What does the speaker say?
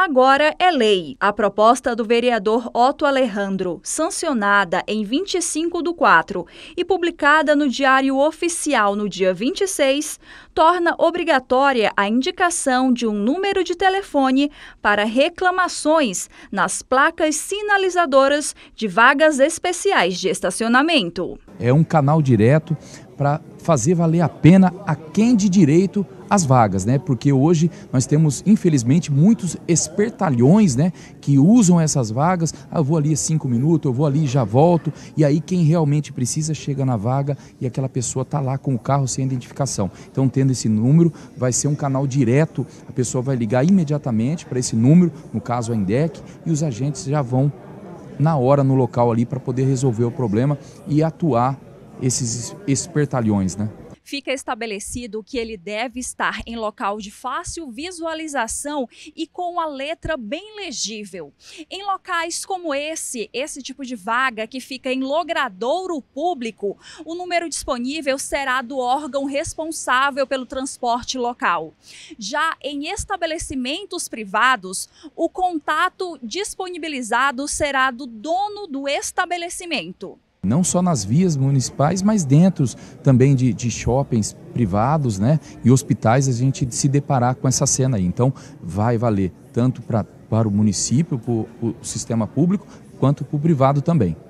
agora é lei. A proposta do vereador Otto Alejandro, sancionada em 25 do 4 e publicada no Diário Oficial no dia 26, torna obrigatória a indicação de um número de telefone para reclamações nas placas sinalizadoras de vagas especiais de estacionamento. É um canal direto para fazer valer a pena a quem de direito as vagas, né? Porque hoje nós temos, infelizmente, muitos espertalhões, né? Que usam essas vagas. Ah, eu vou ali cinco minutos, eu vou ali já volto. E aí quem realmente precisa chega na vaga e aquela pessoa tá lá com o carro sem identificação. Então, tendo esse número, vai ser um canal direto. A pessoa vai ligar imediatamente para esse número, no caso a INDEC, e os agentes já vão na hora no local ali para poder resolver o problema e atuar esses espertalhões, né? fica estabelecido que ele deve estar em local de fácil visualização e com a letra bem legível. Em locais como esse, esse tipo de vaga que fica em logradouro público, o número disponível será do órgão responsável pelo transporte local. Já em estabelecimentos privados, o contato disponibilizado será do dono do estabelecimento não só nas vias municipais, mas dentro também de, de, shoppings privados né, e hospitais, a gente se deparar com essa cena aí. Então, vai valer tanto pra, para o município, para o sistema público, quanto para o privado também.